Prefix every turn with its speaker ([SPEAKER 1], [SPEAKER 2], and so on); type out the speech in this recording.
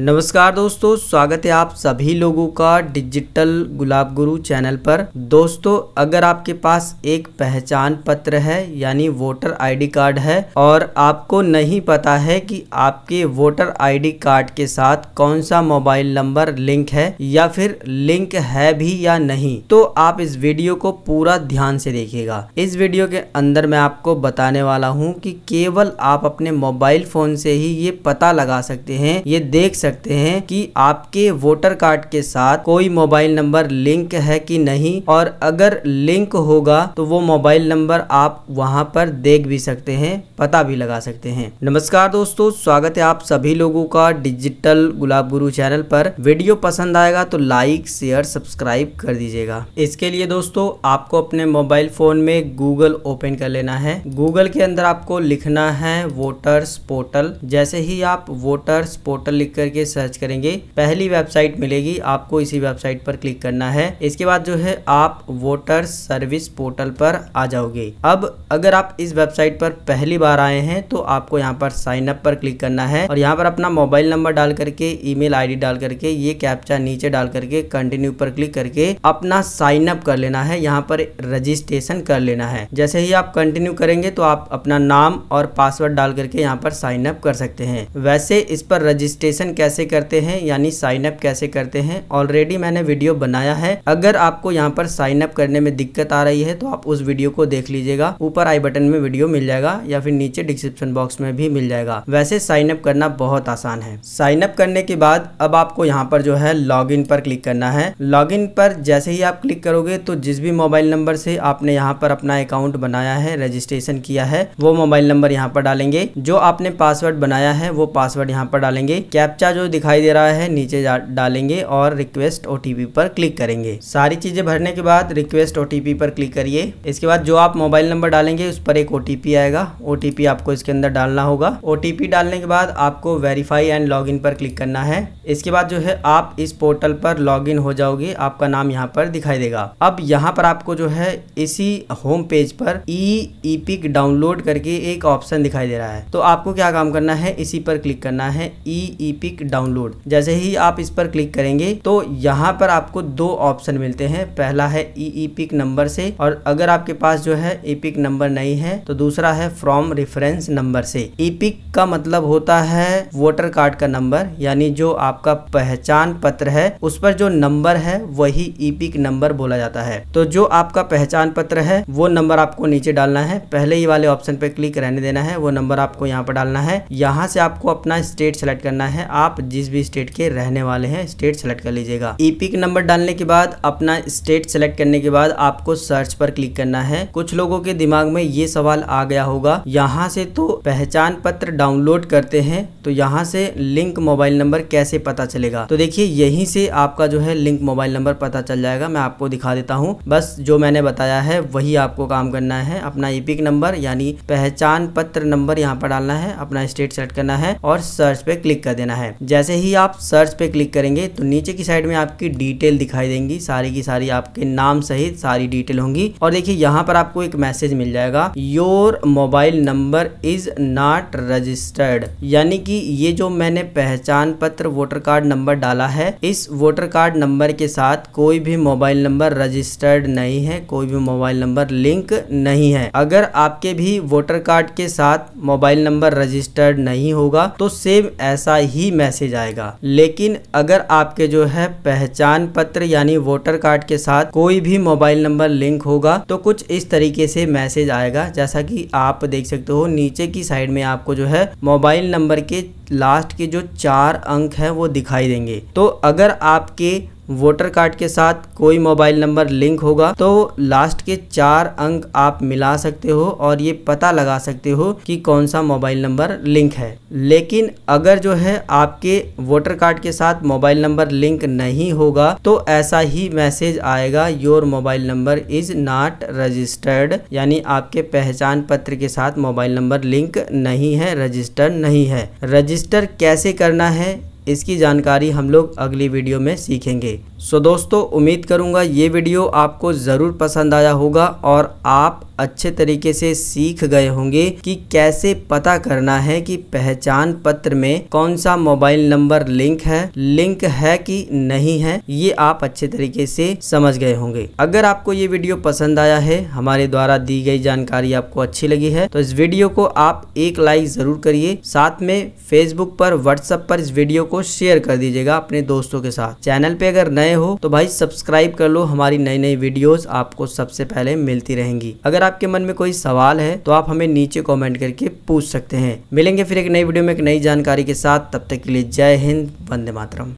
[SPEAKER 1] नमस्कार दोस्तों स्वागत है आप सभी लोगों का डिजिटल गुलाब गुरु चैनल पर दोस्तों अगर आपके पास एक पहचान पत्र है यानी वोटर आईडी कार्ड है और आपको नहीं पता है कि आपके वोटर आईडी कार्ड के साथ कौन सा मोबाइल नंबर लिंक है या फिर लिंक है भी या नहीं तो आप इस वीडियो को पूरा ध्यान से देखेगा इस वीडियो के अंदर मैं आपको बताने वाला हूँ की केवल आप अपने मोबाइल फोन से ही ये पता लगा सकते हैं ये देख सकते सकते हैं कि आपके वोटर कार्ड के साथ कोई मोबाइल नंबर लिंक है कि नहीं और अगर लिंक होगा तो वो मोबाइल नंबर आप वहाँ पर देख भी सकते हैं पता भी लगा सकते हैं नमस्कार दोस्तों स्वागत है आप सभी लोगों का डिजिटल गुलाब गुरु चैनल पर वीडियो पसंद आएगा तो लाइक शेयर सब्सक्राइब कर दीजिएगा इसके लिए दोस्तों आपको अपने मोबाइल फोन में गूगल ओपन कर लेना है गूगल के अंदर आपको लिखना है वोटर्स पोर्टल जैसे ही आप वोटर्स पोर्टल लिख करके करके सर्च करेंगे पहली वेबसाइट मिलेगी आपको इसी वेबसाइट पर क्लिक करना है इसके बाद जो है आप वोटर सर्विस पोर्टल पर आ जाओगे अब अगर आप इस वेबसाइट पर पहली बार आए हैं तो आपको यहाँ पर साइन अप पर क्लिक करना है और यहाँ पर अपना मोबाइल नंबर डाल करके ई मेल डाल करके ये कैप्चा नीचे डाल करके कंटिन्यू पर क्लिक करके अपना साइन अप कर लेना है यहाँ पर रजिस्ट्रेशन कर लेना है जैसे ही आप कंटिन्यू करेंगे तो आप अपना नाम और पासवर्ड डाल करके यहाँ पर साइन अप कर सकते हैं वैसे इस पर रजिस्ट्रेशन कैसे करते हैं यानी साइन अप कैसे करते हैं ऑलरेडी मैंने वीडियो बनाया है अगर आपको यहाँ पर साइन अप करने में दिक्कत आ रही है तो आप उस वीडियो को देख लीजिएगा ऊपर आई बटन में वीडियो मिल जाएगा या फिर नीचे डिस्क्रिप्शन बॉक्स में भी मिल जाएगा वैसे साइन अप करना बहुत आसान है साइन अप करने के बाद अब आपको यहाँ पर जो है लॉग इन पर क्लिक करना है लॉग इन पर जैसे ही आप क्लिक करोगे तो जिस भी मोबाइल नंबर से आपने यहाँ पर अपना अकाउंट बनाया है रजिस्ट्रेशन किया है वो मोबाइल नंबर यहाँ पर डालेंगे जो आपने पासवर्ड बनाया है वो पासवर्ड यहाँ पर डालेंगे कैप्चा नीचा जो दिखाई दे रहा है नीचे डालेंगे और रिक्वेस्ट ओ पर क्लिक करेंगे सारी चीज़ें भरने के बाद रिक्वेस्ट ओ पर क्लिक करिए इसके बाद जो आप मोबाइल नंबर डालेंगे उस पर एक ओ आएगा ओ आपको इसके अंदर डालना होगा ओ डालने के बाद आपको वेरीफाई एंड लॉग पर क्लिक करना है इसके बाद जो है आप इस पोर्टल पर लॉग हो जाओगे आपका नाम यहाँ पर दिखाई देगा अब यहाँ पर आपको जो है इसी होम पेज पर ई पिक डाउनलोड करके एक ऑप्शन दिखाई दे रहा है तो आपको क्या काम करना है इसी पर क्लिक करना है ई पिक डाउनलोड जैसे ही आप इस पर क्लिक करेंगे तो यहाँ पर आपको दो ऑप्शन मिलते हैं पहला है ई ई पिक नंबर से और अगर आपके पास जो है ई पिक नंबर नहीं है तो दूसरा है फ्रॉम रेफरेंस नंबर से ई e पिक का मतलब होता है वोटर कार्ड का नंबर यानी जो आपका पहचान पत्र है उस पर जो नंबर है वही ई पिक नंबर बोला जाता है तो जो आपका पहचान पत्र है वो नंबर आपको नीचे डालना है पहले ही वाले ऑप्शन पर क्लिक रहने देना है वो नंबर आपको यहाँ पर डालना है यहाँ से आपको अपना स्टेट सेलेक्ट करना है आप आप जिस भी स्टेट के रहने वाले हैं स्टेट सेलेक्ट कर लीजिएगा ईपिक e नंबर डालने के बाद अपना स्टेट सेलेक्ट करने के बाद आपको सर्च पर क्लिक करना है कुछ लोगों के दिमाग में ये सवाल आ गया होगा यहाँ से तो पहचान पत्र डाउनलोड करते हैं तो यहाँ से लिंक मोबाइल नंबर कैसे पता चलेगा तो देखिए यही से आपका जो है लिंक मोबाइल नंबर पता चल जाएगा मैं आपको दिखा देता हूँ बस जो मैंने बताया है वही आपको काम करना है अपना ईपिक e नंबर यानी पहचान पत्र नंबर यहाँ पर डालना है अपना स्टेट सेलेक्ट करना है और सर्च पे क्लिक कर देना है जैसे ही आप सर्च पे क्लिक करेंगे तो नीचे की साइड में आपकी डिटेल दिखाई देंगी सारी की सारी आपके नाम सहित सारी डिटेल होंगी और देखिए यहाँ पर आपको एक मैसेज मिल जाएगा your mobile number is not registered यानी कि ये जो मैंने पहचान पत्र वोटर कार्ड नंबर डाला है इस वोटर कार्ड नंबर के साथ कोई भी मोबाइल नंबर रजिस्टर्ड नहीं है कोई भी मोबाइल नंबर लिंक नहीं है अगर आपके भी वोटर कार्ड के साथ मोबाइल नंबर रजिस्टर्ड नहीं होगा तो सेम ऐसा ही मैसेज मैसेज आएगा लेकिन अगर आपके जो है पहचान पत्र यानी वोटर कार्ड के साथ कोई भी मोबाइल नंबर लिंक होगा तो कुछ इस तरीके से मैसेज आएगा जैसा कि आप देख सकते हो नीचे की साइड में आपको जो है मोबाइल नंबर के लास्ट के जो चार अंक हैं वो दिखाई देंगे तो अगर आपके वोटर कार्ड के साथ कोई मोबाइल नंबर लिंक होगा तो लास्ट के चार अंक आप मिला सकते हो और ये पता लगा सकते हो कि कौन सा मोबाइल नंबर लिंक है लेकिन अगर जो है आपके वोटर कार्ड के साथ मोबाइल नंबर लिंक नहीं होगा तो ऐसा ही मैसेज आएगा your mobile number is not registered यानी आपके पहचान पत्र के साथ मोबाइल नंबर लिंक नहीं है रजिस्टर नहीं है रजिस्टर रजिस्टर कैसे करना है इसकी जानकारी हम लोग अगली वीडियो में सीखेंगे सो so दोस्तों उम्मीद करूंगा ये वीडियो आपको ज़रूर पसंद आया होगा और आप अच्छे तरीके से सीख गए होंगे कि कैसे पता करना है कि पहचान पत्र में कौन सा मोबाइल नंबर लिंक है लिंक है कि नहीं है ये आप अच्छे तरीके से समझ गए होंगे अगर आपको ये वीडियो पसंद आया है हमारे द्वारा दी गई जानकारी आपको अच्छी लगी है तो इस वीडियो को आप एक लाइक ज़रूर करिए साथ में फेसबुक पर व्हाट्सएप पर इस वीडियो को शेयर कर दीजिएगा अपने दोस्तों के साथ चैनल पे अगर नए नए हो तो भाई सब्सक्राइब कर लो हमारी नई नई वीडियोस आपको सबसे पहले मिलती रहेंगी अगर आपके मन में कोई सवाल है तो आप हमें नीचे कॉमेंट करके पूछ सकते हैं मिलेंगे फिर एक नई वीडियो में एक नई जानकारी के साथ तब तक के लिए जय हिंद वंदे मातरम